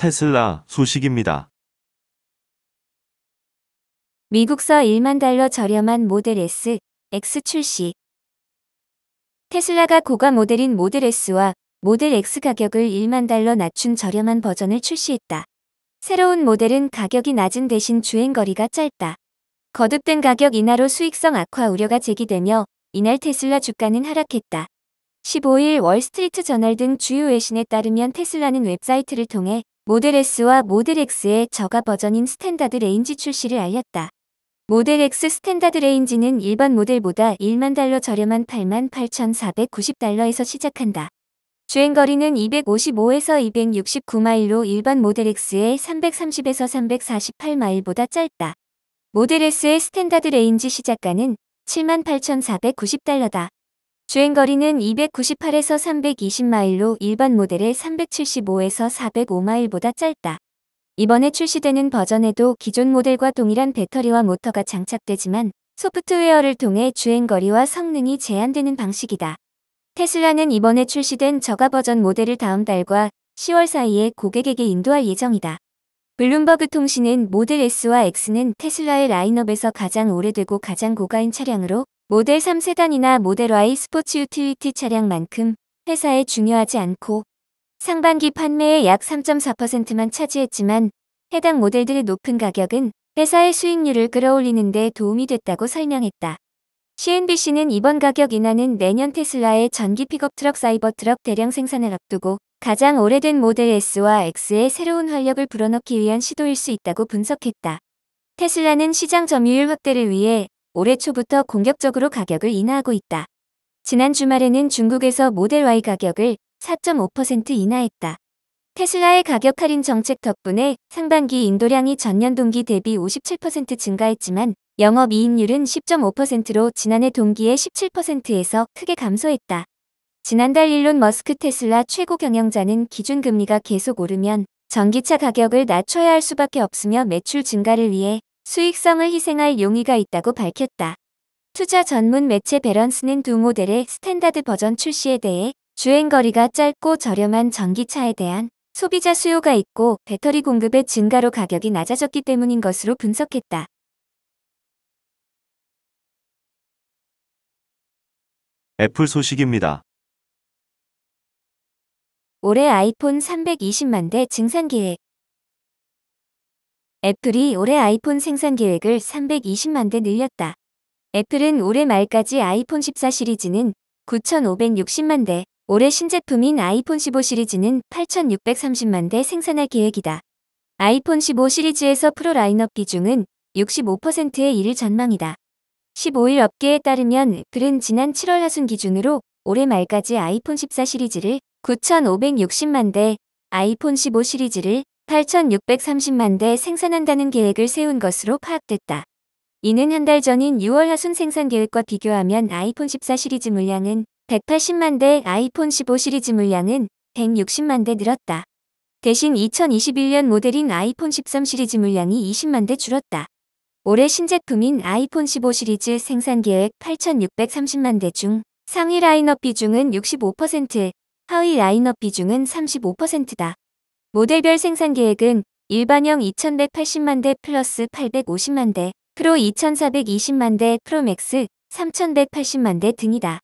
테슬라 소식입니다. 미국서 1만 달러 저렴한 모델 S, X 출시. 테슬라가 고가 모델인 모델 S와 모델 X 가격을 1만 달러 낮춘 저렴한 버전을 출시했다. 새로운 모델은 가격이 낮은 대신 주행거리가 짧다. 거듭된 가격 인하로 수익성 악화 우려가 제기되며 이날 테슬라 주가는 하락했다. 15일 월스트리트 저널 등 주요 외신에 따르면 테슬라는 웹사이트를 통해 모델 S와 모델 X의 저가 버전인 스탠다드 레인지 출시를 알렸다. 모델 X 스탠다드 레인지는 일반 모델보다 1만 달러 저렴한 8만 8,490달러에서 시작한다. 주행거리는 255에서 269마일로 일반 모델 X의 330에서 348마일보다 짧다. 모델 S의 스탠다드 레인지 시작가는 78,490달러다. 만 주행거리는 298에서 320마일로 일반 모델의 375에서 405마일보다 짧다. 이번에 출시되는 버전에도 기존 모델과 동일한 배터리와 모터가 장착되지만 소프트웨어를 통해 주행거리와 성능이 제한되는 방식이다. 테슬라는 이번에 출시된 저가 버전 모델을 다음 달과 10월 사이에 고객에게 인도할 예정이다. 블룸버그 통신은 모델 S와 X는 테슬라의 라인업에서 가장 오래되고 가장 고가인 차량으로 모델 3 세단이나 모델 Y 스포츠 유틸리티 차량만큼 회사에 중요하지 않고 상반기 판매의 약 3.4%만 차지했지만 해당 모델들의 높은 가격은 회사의 수익률을 끌어올리는 데 도움이 됐다고 설명했다. CNBC는 이번 가격 인하는 내년 테슬라의 전기 픽업 트럭 사이버 트럭 대량 생산을 앞두고 가장 오래된 모델 S와 X의 새로운 활력을 불어넣기 위한 시도일 수 있다고 분석했다. 테슬라는 시장 점유율 확대를 위해 올해 초부터 공격적으로 가격을 인하하고 있다. 지난 주말에는 중국에서 모델 Y 가격을 4.5% 인하했다. 테슬라의 가격 할인 정책 덕분에 상반기 인도량이 전년 동기 대비 57% 증가했지만 영업 이익률은 10.5%로 지난해 동기의 17%에서 크게 감소했다. 지난달 일론 머스크 테슬라 최고 경영자는 기준금리가 계속 오르면 전기차 가격을 낮춰야 할 수밖에 없으며 매출 증가를 위해 수익성을 희생할 용의가 있다고 밝혔다. 투자 전문 매체 베런스는 두 모델의 스탠다드 버전 출시에 대해 주행거리가 짧고 저렴한 전기차에 대한 소비자 수요가 있고 배터리 공급의 증가로 가격이 낮아졌기 때문인 것으로 분석했다. 애플 소식입니다. 올해 아이폰 320만 대 증산 계획 애플이 올해 아이폰 생산 계획을 320만 대 늘렸다. 애플은 올해 말까지 아이폰 14 시리즈는 9,560만 대, 올해 신제품인 아이폰 15 시리즈는 8,630만 대 생산할 계획이다. 아이폰 15 시리즈에서 프로 라인업 비중은 65%에 이를 전망이다. 15일 업계에 따르면 애플은 지난 7월 하순 기준으로 올해 말까지 아이폰 14 시리즈를 9,560만 대, 아이폰 15 시리즈를 8,630만 대 생산한다는 계획을 세운 것으로 파악됐다. 이는 한 달 전인 6월 하순 생산 계획과 비교하면 아이폰 14 시리즈 물량은 180만 대, 아이폰 15 시리즈 물량은 160만 대 늘었다. 대신 2021년 모델인 아이폰 13 시리즈 물량이 20만 대 줄었다. 올해 신제품인 아이폰 15 시리즈 생산 계획 8,630만 대 중 상위 라인업 비중은 65%, 하위 라인업 비중은 35%다. 모델별 생산 계획은 일반형 2180만 대 플러스 850만 대, 프로 2420만 대, 프로맥스 3180만 대 등이다.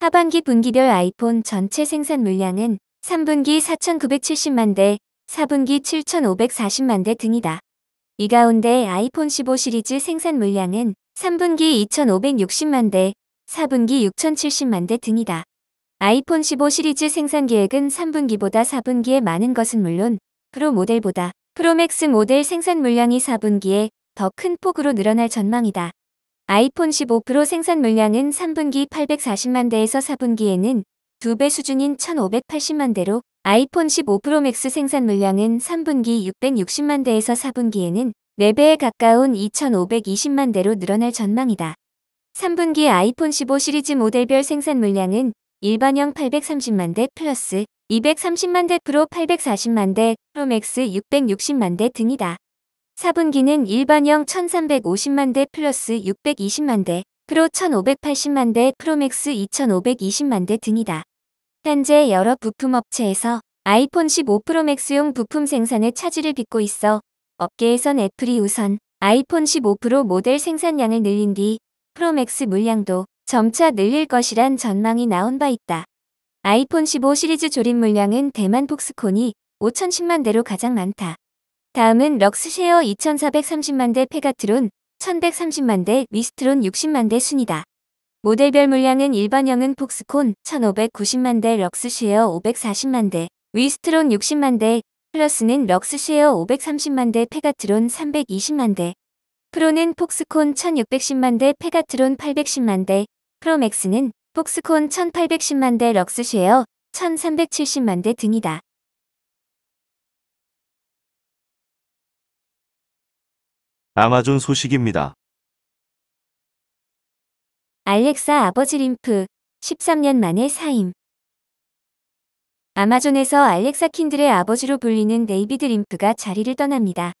하반기 분기별 아이폰 전체 생산 물량은 3분기 4970만 대, 4분기 7540만 대 등이다. 이 가운데 아이폰 15 시리즈 생산 물량은 3분기 2560만 대, 4분기 6070만 대 등이다. 아이폰 15 시리즈 생산 계획은 3분기보다 4분기에 많은 것은 물론 프로 모델보다 프로맥스 모델 생산 물량이 4분기에 더 큰 폭으로 늘어날 전망이다. 아이폰 15 프로 생산 물량은 3분기 840만 대에서 4분기에는 2배 수준인 1580만 대로 아이폰 15 프로맥스 생산 물량은 3분기 660만 대에서 4분기에는 4배에 가까운 2520만 대로 늘어날 전망이다. 3분기 아이폰 15 시리즈 모델별 생산 물량은 일반형 830만 대 플러스 230만 대 프로 840만 대 프로맥스 660만 대 등이다. 4분기는 일반형 1350만 대 플러스 620만 대 프로 1580만 대 프로맥스 2520만 대 등이다. 현재 여러 부품업체에서 아이폰 15 프로맥스용 부품 생산에 차질을 빚고 있어 업계에선 애플이 우선 아이폰 15 프로 모델 생산량을 늘린 뒤 프로맥스 물량도 점차 늘릴 것이란 전망이 나온 바 있다. 아이폰 15 시리즈 조립 물량은 대만 폭스콘이 5,010만 대로 가장 많다. 다음은 럭스쉐어 2,430만 대 페가트론, 1,130만 대위스트론 60만 대 순이다. 모델별 물량은 일반형은 폭스콘 1,590만 대, 럭스쉐어 540만 대, 위스트론 60만 대, 플러스는 럭스쉐어 530만 대, 페가트론 320만 대, 프로는 폭스콘 1,610만 대, 페가트론 810만 대, 프로맥스는 폭스콘 1810만 대 럭스쉐어 1370만 대 등이다. 아마존 소식입니다. 알렉사 아버지 림프 13년 만에 사임. 아마존에서 알렉사 킨들의 아버지로 불리는 데이비드 림프가 자리를 떠납니다.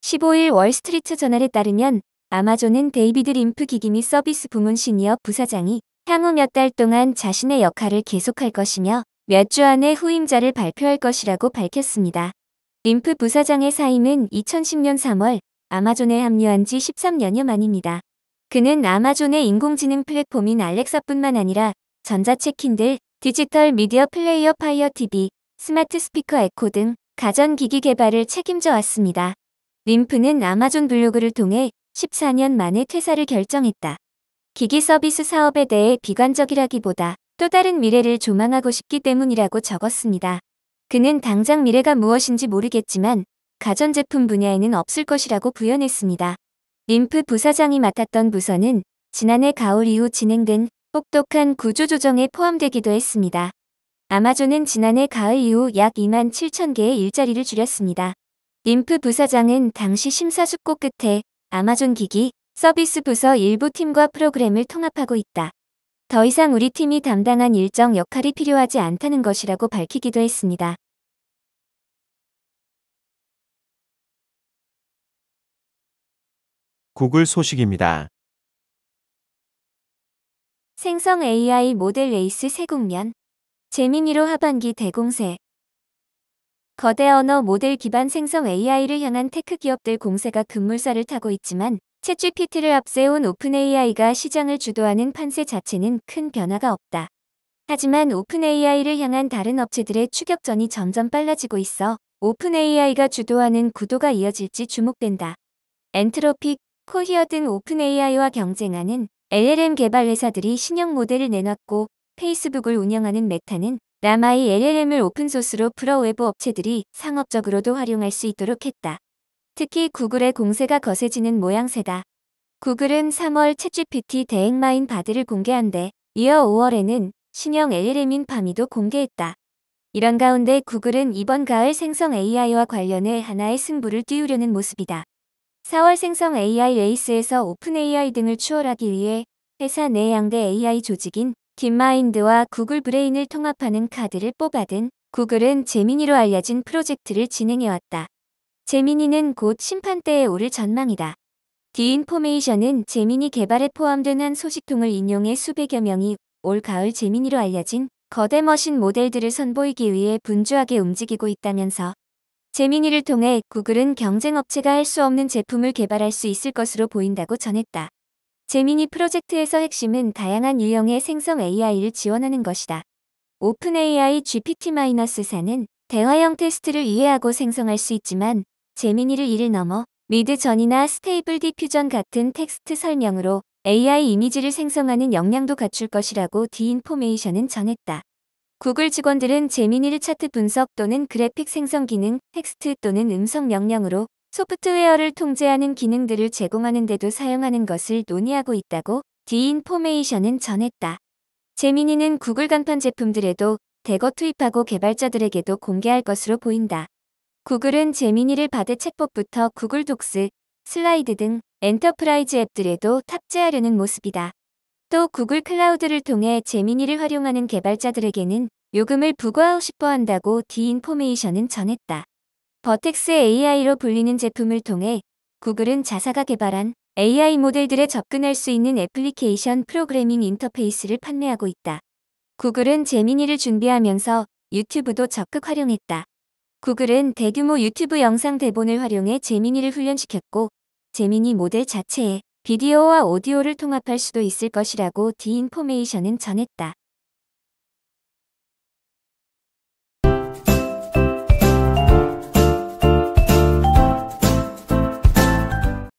15일 월스트리트 저널에 따르면 아마존은 데이비드 림프 기기 및 서비스 부문 시니어 부사장이 향후 몇 달 동안 자신의 역할을 계속할 것이며 몇 주 안에 후임자를 발표할 것이라고 밝혔습니다. 림프 부사장의 사임은 2010년 3월 아마존에 합류한 지 13년여 만입니다. 그는 아마존의 인공지능 플랫폼인 알렉사뿐만 아니라 전자책 킨들, 디지털 미디어 플레이어 파이어 TV, 스마트 스피커 에코 등 가전기기 개발을 책임져 왔습니다. 림프는 아마존 블로그를 통해 14년 만에 퇴사를 결정했다. 기기 서비스 사업에 대해 비관적이라기보다 또 다른 미래를 조망하고 싶기 때문이라고 적었습니다. 그는 당장 미래가 무엇인지 모르겠지만 가전제품 분야에는 없을 것이라고 부연했습니다. 림프 부사장이 맡았던 부서는 지난해 가을 이후 진행된 혹독한 구조조정에 포함되기도 했습니다. 아마존은 지난해 가을 이후 약 2만 7천 개의 일자리를 줄였습니다. 림프 부사장은 당시 심사숙고 끝에 아마존 기기, 서비스 부서 일부 팀과 프로그램을 통합하고 있다. 더 이상 우리 팀이 담당한 일정 역할이 필요하지 않다는 것이라고 밝히기도 했습니다. 구글 소식입니다. 생성 AI 모델 레이스 세국면. 재미미로 하반기 대공세. 거대 언어 모델 기반 생성 AI를 향한 테크 기업들 공세가 급물살을 타고 있지만 채취피트를 앞세운 오픈AI가 시장을 주도하는 판세 자체는 큰 변화가 없다. 하지만 오픈AI를 향한 다른 업체들의 추격전이 점점 빨라지고 있어 오픈AI가 주도하는 구도가 이어질지 주목된다. 엔트로픽, 코히어 등 오픈AI와 경쟁하는 LLM 개발 회사들이 신형 모델을 내놨고 페이스북을 운영하는 메타는 남아이 LLM을 오픈소스로 풀어 외부 업체들이 상업적으로도 활용할 수 있도록 했다. 특히 구글의 공세가 거세지는 모양새다. 구글은 3월 챗GPT 대행 마인 바드를 공개한데 이어 5월에는 신형 LLM인 파미도 공개했다. 이런 가운데 구글은 이번 가을 생성 AI와 관련해 하나의 승부를 띄우려는 모습이다. 4월 생성 AI 레이스에서 오픈 AI 등을 추월하기 위해 회사 내 양대 AI 조직인 딥마인드와 구글 브레인을 통합하는 카드를 뽑아든 구글은 제미니로 알려진 프로젝트를 진행해왔다. 제미니는 곧 심판대에 오를 전망이다. 디인포메이션은 제미니 개발에 포함된 한 소식통을 인용해 수백여 명이 올 가을 제미니로 알려진 거대 머신 모델들을 선보이기 위해 분주하게 움직이고 있다면서 제미니를 통해 구글은 경쟁업체가 할 수 없는 제품을 개발할 수 있을 것으로 보인다고 전했다. 제미니 프로젝트에서 핵심은 다양한 유형의 생성 AI를 지원하는 것이다. 오픈 AI GPT-4는 대화형 테스트를 이해하고 생성할 수 있지만 제미니를 이를 넘어 미드전이나 스테이블 디퓨전 같은 텍스트 설명으로 AI 이미지를 생성하는 역량도 갖출 것이라고 디인포메이션은 전했다. 구글 직원들은 제미니를 차트 분석 또는 그래픽 생성 기능, 텍스트 또는 음성 명령으로 소프트웨어를 통제하는 기능들을 제공하는 데도 사용하는 것을 논의하고 있다고 디인포메이션은 전했다. 재미니는 구글 간판 제품들에도 대거 투입하고 개발자들에게도 공개할 것으로 보인다. 구글은 재미니를받드 책법부터 구글 독스, 슬라이드 등 엔터프라이즈 앱들에도 탑재하려는 모습이다. 또 구글 클라우드를 통해 재미니를 활용하는 개발자들에게는 요금을 부과하고 싶어 한다고 디인포메이션은 전했다. 버텍스 AI로 불리는 제품을 통해 구글은 자사가 개발한 AI 모델들에 접근할 수 있는 애플리케이션 프로그래밍 인터페이스를 판매하고 있다. 구글은 제미니를 준비하면서 유튜브도 적극 활용했다. 구글은 대규모 유튜브 영상 대본을 활용해 제미니를 훈련시켰고 제미니 모델 자체에 비디오와 오디오를 통합할 수도 있을 것이라고 디인포메이션은 전했다.